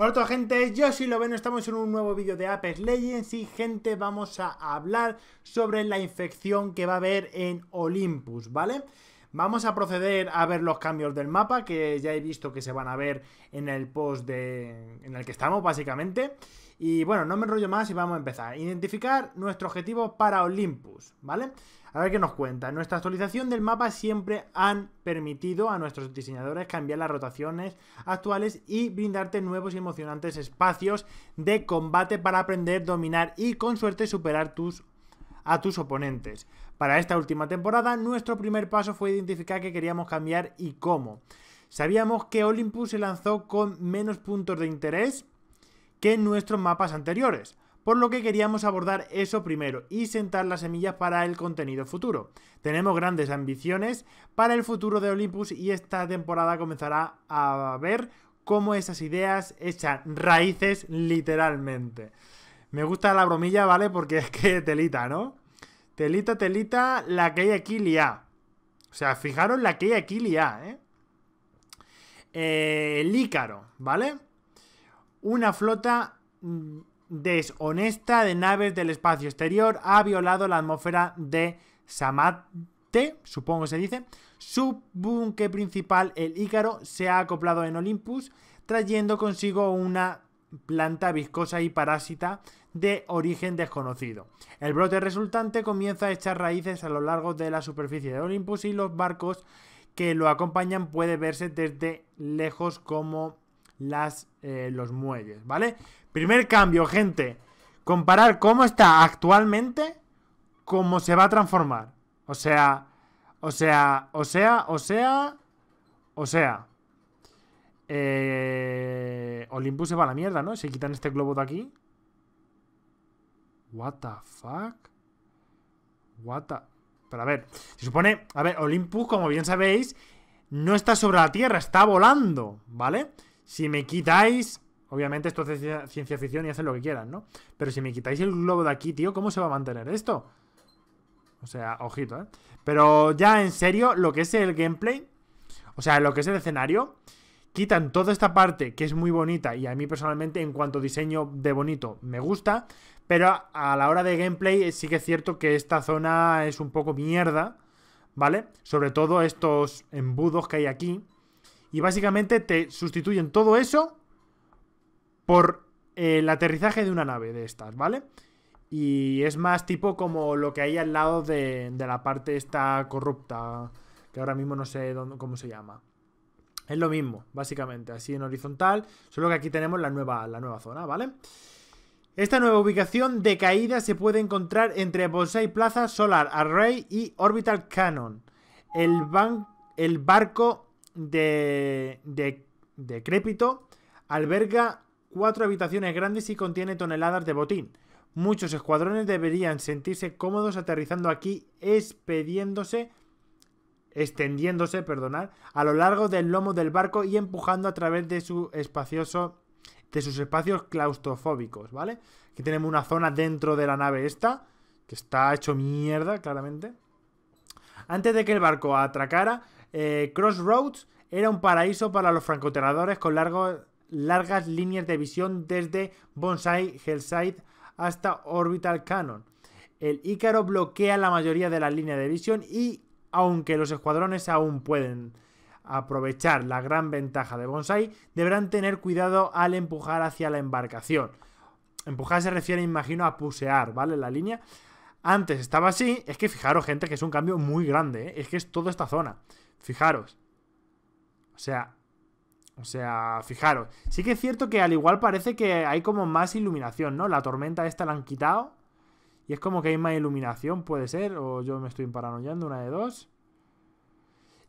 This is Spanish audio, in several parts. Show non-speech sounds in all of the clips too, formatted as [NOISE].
Hola a toda gente, yo soy Loveno, estamos en un nuevo vídeo de Apex Legends y gente, vamos a hablar sobre la infección que va a haber en Olympus, ¿vale? Vamos a proceder a ver los cambios del mapa que ya he visto que se van a ver en el post de, en el que estamos básicamente. Y bueno, no me enrollo más y vamos a empezar. Identificar nuestro objetivo para Olympus, ¿vale? vale a ver qué nos cuenta. Nuestra actualización del mapa siempre han permitido a nuestros diseñadores cambiar las rotaciones actuales y brindarte nuevos y emocionantes espacios de combate para aprender, dominar y con suerte superar tus a tus oponentes. Para esta última temporada, nuestro primer paso fue identificar qué queríamos cambiar y cómo. Sabíamos que Olympus se lanzó con menos puntos de interés que nuestros mapas anteriores por lo que queríamos abordar eso primero y sentar las semillas para el contenido futuro. Tenemos grandes ambiciones para el futuro de Olympus y esta temporada comenzará a ver cómo esas ideas echan raíces literalmente. Me gusta la bromilla, ¿vale? Porque es que telita, ¿no? Telita, telita, la que hay aquí O sea, fijaros la que hay aquí liá, ¿eh? ¿eh? El Ícaro, ¿vale? Una flota mm, deshonesta de naves del espacio exterior ha violado la atmósfera de Samate, supongo se dice. Su buque principal, el Ícaro, se ha acoplado en Olympus, trayendo consigo una planta viscosa y parásita de origen desconocido. El brote resultante comienza a echar raíces a lo largo de la superficie de Olympus y los barcos que lo acompañan puede verse desde lejos como las, eh, los muelles, ¿vale? Primer cambio, gente. Comparar cómo está actualmente, cómo se va a transformar. O sea, o sea, o sea, o sea, o sea. Eh, Olympus se va a la mierda, ¿no? Se quitan este globo de aquí. What the fuck? What the... Pero a ver, se supone... A ver, Olympus, como bien sabéis, no está sobre la Tierra, está volando, ¿vale? Si me quitáis... Obviamente esto es ciencia ficción y hacen lo que quieran, ¿no? Pero si me quitáis el globo de aquí, tío, ¿cómo se va a mantener esto? O sea, ojito, ¿eh? Pero ya en serio, lo que es el gameplay, o sea, lo que es el escenario, quitan toda esta parte que es muy bonita y a mí personalmente en cuanto diseño de bonito me gusta, pero a la hora de gameplay eh, sí que es cierto que esta zona es un poco mierda, ¿vale? Sobre todo estos embudos que hay aquí. Y básicamente te sustituyen todo eso por eh, el aterrizaje de una nave de estas, ¿vale? Y es más tipo como lo que hay al lado de, la parte esta corrupta, que ahora mismo no sé cómo se llama. Es lo mismo, básicamente, así en horizontal, solo que aquí tenemos la nueva, la nueva zona, ¿vale? Esta nueva ubicación de caída se puede encontrar entre Bonsai Plaza, Solar Array y Orbital Cannon. El, el barco de, de, de alberga cuatro habitaciones grandes y contiene toneladas de botín. Muchos escuadrones deberían sentirse cómodos aterrizando aquí, expediéndose, extendiéndose, perdonar a lo largo del lomo del barco y empujando a través de su espacioso de sus espacios claustrofóbicos, ¿vale? Aquí tenemos una zona dentro de la nave esta, que está hecho mierda, claramente. Antes de que el barco atracara, eh, Crossroads era un paraíso para los francotiradores con largas líneas de visión desde Bonsai Hellside hasta Orbital Cannon. El Ícaro bloquea la mayoría de la línea de visión y, aunque los escuadrones aún pueden aprovechar la gran ventaja de Bonsai, deberán tener cuidado al empujar hacia la embarcación. Empujar se refiere, imagino, a pusear, ¿vale? La línea. Antes estaba así, es que fijaros, gente, que es un cambio muy grande, ¿eh? es que es toda esta zona. Fijaros. O sea, o sea, fijaros. Sí que es cierto que al igual parece que hay como más iluminación, ¿no? La tormenta esta la han quitado. Y es como que hay más iluminación, puede ser. O yo me estoy paranoiando, una de dos.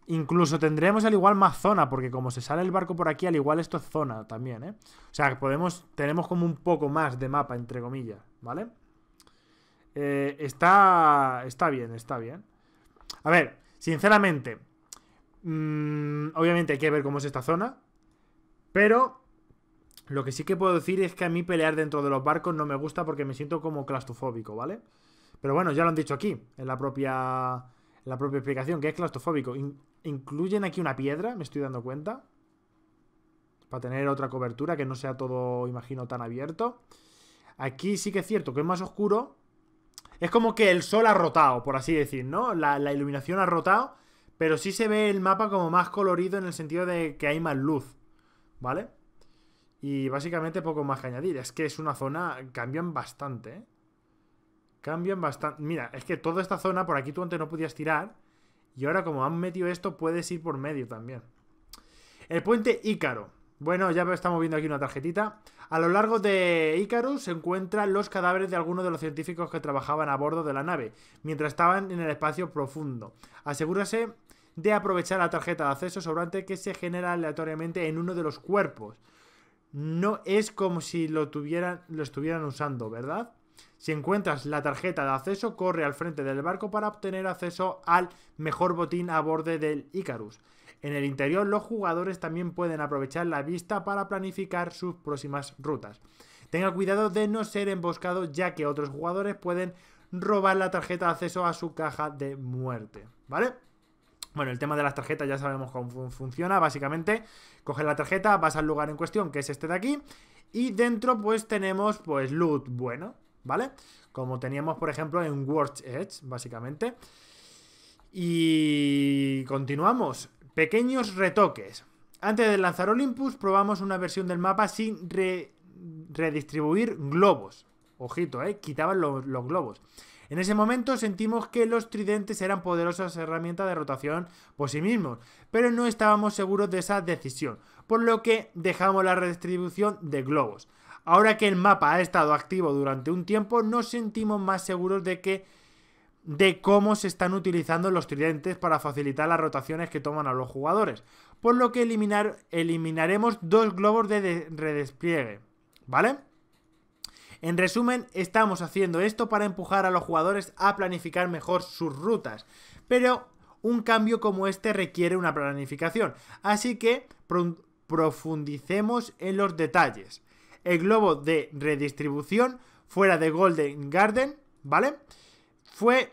Incluso tendremos al igual más zona, porque como se sale el barco por aquí, al igual esto es zona también, ¿eh? O sea, podemos, tenemos como un poco más de mapa, entre comillas, ¿vale? Eh, está, está bien, está bien. A ver, sinceramente, Mm, obviamente hay que ver cómo es esta zona. Pero lo que sí que puedo decir es que a mí pelear dentro de los barcos no me gusta porque me siento como claustrofóbico, ¿vale? Pero bueno, ya lo han dicho aquí, en la propia, la propia explicación, que es claustrofóbico. incluyen aquí una piedra, me estoy dando cuenta. Para tener otra cobertura, que no sea todo, imagino, tan abierto. Aquí sí que es cierto que es más oscuro. Es como que el sol ha rotado, por así decir, ¿no? La, la iluminación ha rotado pero sí se ve el mapa como más colorido en el sentido de que hay más luz, ¿vale? Y básicamente poco más que añadir. Es que es una zona... Cambian bastante, ¿eh? Cambian bastante... Mira, es que toda esta zona, por aquí tú antes no podías tirar. Y ahora como han metido esto, puedes ir por medio también. El puente Ícaro. Bueno, ya estamos viendo aquí una tarjetita. A lo largo de Ícaro se encuentran los cadáveres de algunos de los científicos que trabajaban a bordo de la nave, mientras estaban en el espacio profundo. Asegúrase de aprovechar la tarjeta de acceso sobrante que se genera aleatoriamente en uno de los cuerpos. No es como si lo, lo estuvieran usando, ¿verdad? Si encuentras la tarjeta de acceso, corre al frente del barco para obtener acceso al mejor botín a bordo del Icarus. En el interior, los jugadores también pueden aprovechar la vista para planificar sus próximas rutas. Tenga cuidado de no ser emboscado, ya que otros jugadores pueden robar la tarjeta de acceso a su caja de muerte. ¿Vale? Bueno, el tema de las tarjetas ya sabemos cómo funciona. Básicamente, coges la tarjeta, vas al lugar en cuestión, que es este de aquí, y dentro pues tenemos pues loot bueno, ¿vale? Como teníamos, por ejemplo, en World's Edge, básicamente. Y continuamos. Pequeños retoques. Antes de lanzar Olympus, probamos una versión del mapa sin redistribuir globos. Ojito, ¿eh? Quitaban los globos. En ese momento sentimos que los tridentes eran poderosas herramientas de rotación por sí mismos, pero no estábamos seguros de esa decisión, por lo que dejamos la redistribución de globos. Ahora que el mapa ha estado activo durante un tiempo, nos sentimos más seguros de que de cómo se están utilizando los tridentes para facilitar las rotaciones que toman a los jugadores, por lo que eliminar, eliminaremos dos globos de redespliegue, ¿vale? En resumen, estamos haciendo esto para empujar a los jugadores a planificar mejor sus rutas, pero un cambio como este requiere una planificación, así que profundicemos en los detalles. El globo de redistribución fuera de Golden Garden, ¿vale? Fue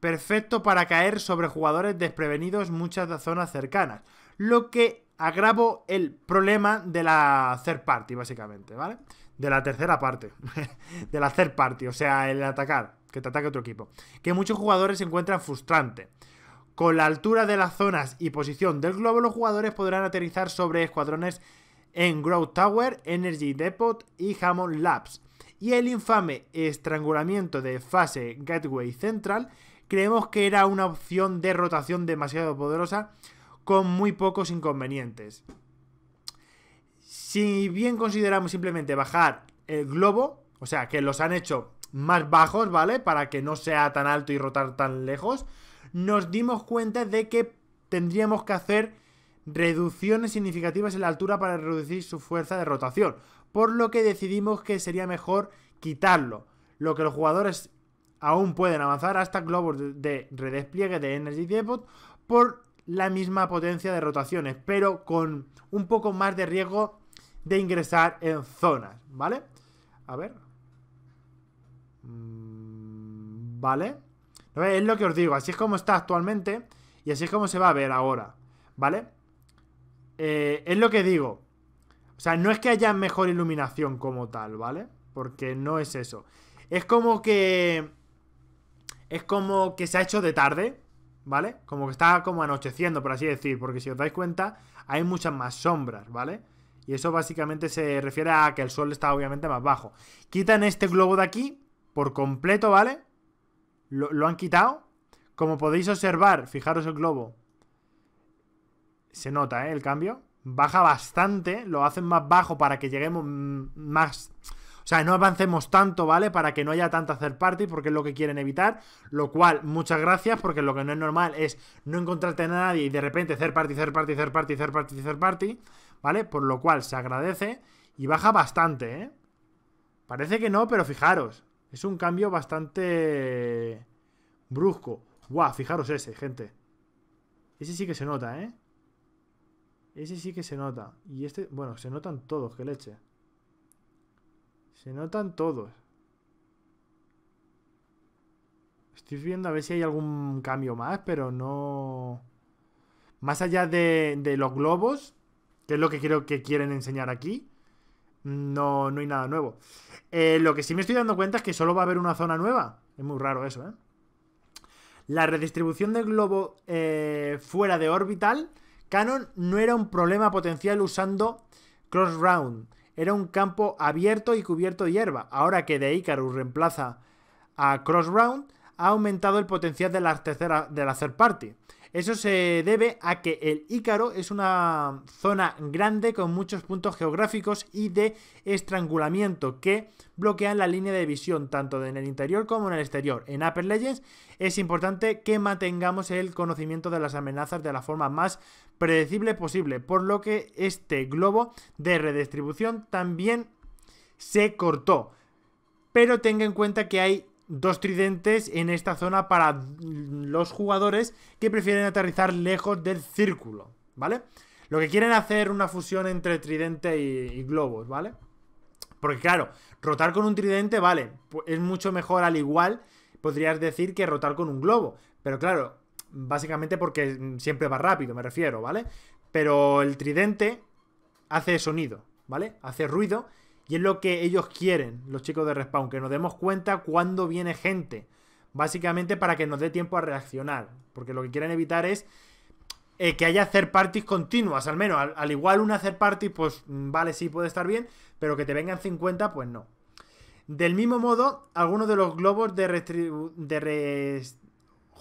perfecto para caer sobre jugadores desprevenidos muchas de zonas cercanas, lo que agravó el problema de la third party, básicamente, ¿vale? de la tercera parte, [LAUGHS] de la third party, o sea, el atacar, que te ataque otro equipo, que muchos jugadores se encuentran frustrante. Con la altura de las zonas y posición del globo, los jugadores podrán aterrizar sobre escuadrones en Growth Tower, Energy Depot y Hammond Labs. Y el infame estrangulamiento de fase Gateway Central creemos que era una opción de rotación demasiado poderosa con muy pocos inconvenientes. Si bien consideramos simplemente bajar el globo, o sea, que los han hecho más bajos, ¿vale? Para que no sea tan alto y rotar tan lejos, nos dimos cuenta de que tendríamos que hacer reducciones significativas en la altura para reducir su fuerza de rotación, por lo que decidimos que sería mejor quitarlo, lo que los jugadores aún pueden avanzar hasta globos de redespliegue de Energy Depot por la misma potencia de rotaciones, pero con un poco más de riesgo de ingresar en zonas, ¿vale? A ver. Mm, vale. Es lo que os digo, así es como está actualmente y así es como se va a ver ahora, ¿vale? Eh, es lo que digo. O sea, no es que haya mejor iluminación como tal, ¿vale? Porque no es eso. Es como que... Es como que se ha hecho de tarde, ¿vale? Como que está como anocheciendo, por así decir, porque si os dais cuenta, hay muchas más sombras, ¿vale? Y eso básicamente se refiere a que el sol está obviamente más bajo. Quitan este globo de aquí por completo, ¿vale? Lo, han quitado. Como podéis observar, fijaros el globo. Se nota, ¿eh? El cambio. Baja bastante, lo hacen más bajo para que lleguemos más... O sea, no avancemos tanto, ¿vale? Para que no haya tanta hacer party, porque es lo que quieren evitar. Lo cual, muchas gracias, porque lo que no es normal es no encontrarte a nadie y de repente Hacer party, hacer party, hacer party, hacer party, hacer party. ¿vale? Por lo cual se agradece y baja bastante, ¿eh? Parece que no, pero fijaros, es un cambio bastante brusco. ¡Guau! fijaros ese, gente. Ese sí que se nota, ¿eh? Ese sí que se nota. Y este, bueno, se notan todos, que leche. Se notan todos. Estoy viendo a ver si hay algún cambio más, pero no... Más allá de, de los globos, que es lo que creo que quieren enseñar aquí, no, no hay nada nuevo. Eh, lo que sí me estoy dando cuenta es que solo va a haber una zona nueva. Es muy raro eso, ¿eh? La redistribución del globo eh, fuera de orbital, Canon no era un problema potencial usando Cross Round. Era un campo abierto y cubierto de hierba. Ahora que de Icarus reemplaza a Cross Round, ha aumentado el potencial de la tercera, de la party. Eso se debe a que el Ícaro es una zona grande con muchos puntos geográficos y de estrangulamiento que bloquean la línea de visión tanto en el interior como en el exterior. En Upper Legends es importante que mantengamos el conocimiento de las amenazas de la forma más predecible posible, por lo que este globo de redistribución también se cortó. Pero tenga en cuenta que hay dos tridentes en esta zona para los jugadores que prefieren aterrizar lejos del círculo, ¿vale? Lo que quieren hacer una fusión entre tridente y, globos, ¿vale? Porque claro, rotar con un tridente, vale, es mucho mejor al igual, podrías decir, que rotar con un globo. Pero claro, básicamente porque siempre va rápido, me refiero, ¿vale? Pero el tridente hace sonido, ¿vale? Hace ruido y es lo que ellos quieren, los chicos de Respawn, que nos demos cuenta cuando viene gente. Básicamente para que nos dé tiempo a reaccionar. Porque lo que quieren evitar es eh, que haya hacer parties continuas, al menos. Al, igual una hacer party, pues mm, vale, sí puede estar bien, pero que te vengan 50, pues no. Del mismo modo, algunos de los globos de, de,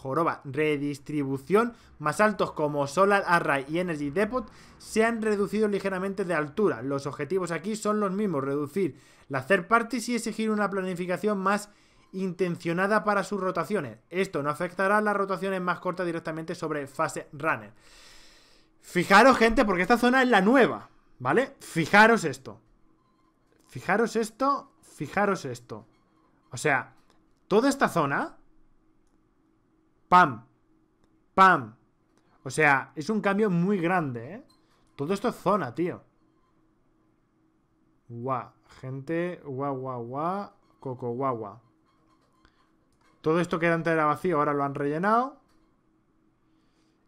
joroba redistribución más altos como Solar Array y Energy Depot se han reducido ligeramente de altura. Los objetivos aquí son los mismos, reducir la third party y exigir una planificación más intencionada para sus rotaciones. Esto no afectará las rotaciones más cortas directamente sobre fase runner. Fijaros, gente, porque esta zona es la nueva, ¿vale? Fijaros esto. Fijaros esto, fijaros esto. O sea, toda esta zona Pam. Pam. O sea, es un cambio muy grande, ¿eh? Todo esto es zona, tío. Guau. Gente, guau, guau, guau. Coco, guau, Todo esto que antes era vacío, ahora lo han rellenado.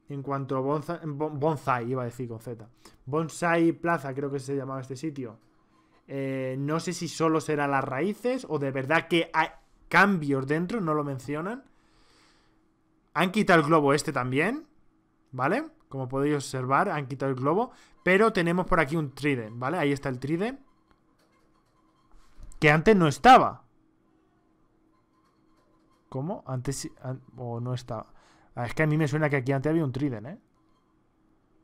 En cuanto bonza, Bonsai, iba a decir con Z. Bonsai Plaza, creo que se llamaba este sitio. Eh, no sé si solo será las raíces o de verdad que hay cambios dentro, no lo mencionan. Han quitado el globo este también, ¿vale? Como podéis observar, han quitado el globo. Pero tenemos por aquí un triden, ¿vale? Ahí está el triden. Que antes no estaba. ¿Cómo? Antes... o no estaba. Ah, es que a mí me suena que aquí antes había un triden, ¿eh?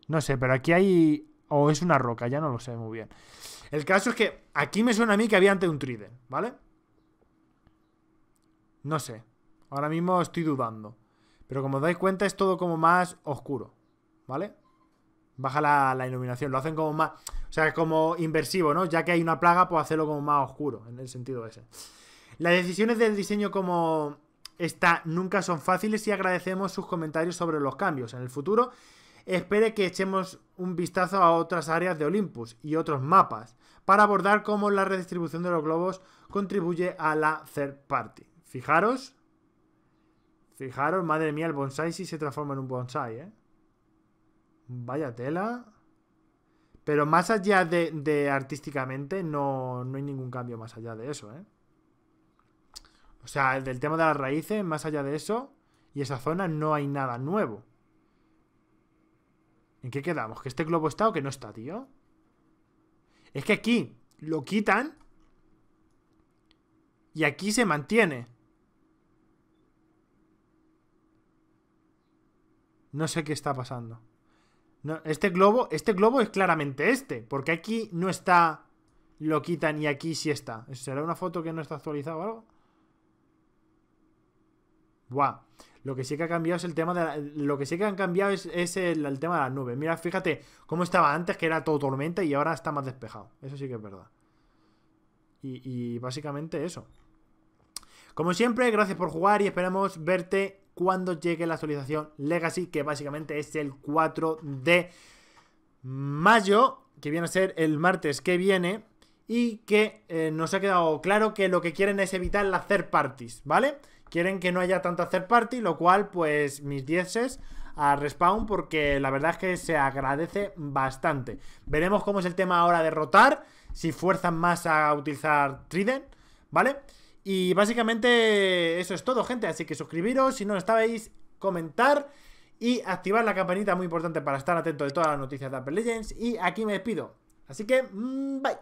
No sé, pero aquí hay... O es una roca, ya no lo sé muy bien. El caso es que aquí me suena a mí que había antes un triden, ¿vale? No sé. Ahora mismo estoy dudando. Pero como os dais cuenta, es todo como más oscuro, ¿vale? Baja la, iluminación, lo hacen como más... O sea, es como inversivo, ¿no? Ya que hay una plaga, pues hacerlo como más oscuro, en el sentido ese. Las decisiones del diseño como esta nunca son fáciles y agradecemos sus comentarios sobre los cambios. En el futuro, espere que echemos un vistazo a otras áreas de Olympus y otros mapas para abordar cómo la redistribución de los globos contribuye a la third party. Fijaros Fijaros, madre mía, el bonsai sí se transforma en un bonsai, ¿eh? Vaya tela. Pero más allá de, artísticamente, no, no, hay ningún cambio más allá de eso, ¿eh? O sea, del tema de las raíces, más allá de eso, y esa zona, no hay nada nuevo. ¿En qué quedamos? ¿Que este globo está o que no está, tío? Es que aquí lo quitan y aquí se mantiene. No sé qué está pasando. este globo, este globo es claramente este, porque aquí no está lo quitan y aquí sí está. ¿Será una foto que no está actualizada o algo? Buah. Lo que sí que ha cambiado es el tema de Lo que sí que han cambiado es, el, tema de las nubes. Mira, fíjate cómo estaba antes, que era todo tormenta y ahora está más despejado. Eso sí que es verdad. Y, y básicamente eso. Como siempre, gracias por jugar y esperamos verte cuando llegue la actualización Legacy, que básicamente es el 4 de mayo, que viene a ser el martes que viene, y que eh, nos ha quedado claro que lo que quieren es evitar las parties, ¿vale? Quieren que no haya tanto hacer parties, lo cual, pues, mis dieces a Respawn, porque la verdad es que se agradece bastante. Veremos cómo es el tema ahora de rotar, si fuerzan más a utilizar Trident, ¿vale? vale y básicamente eso es todo, gente. Así que suscribiros si no lo estabais, comentar y activar la campanita, muy importante para estar atento de todas las noticias de Apple Legends. Y aquí me despido. Así que, mm, bye.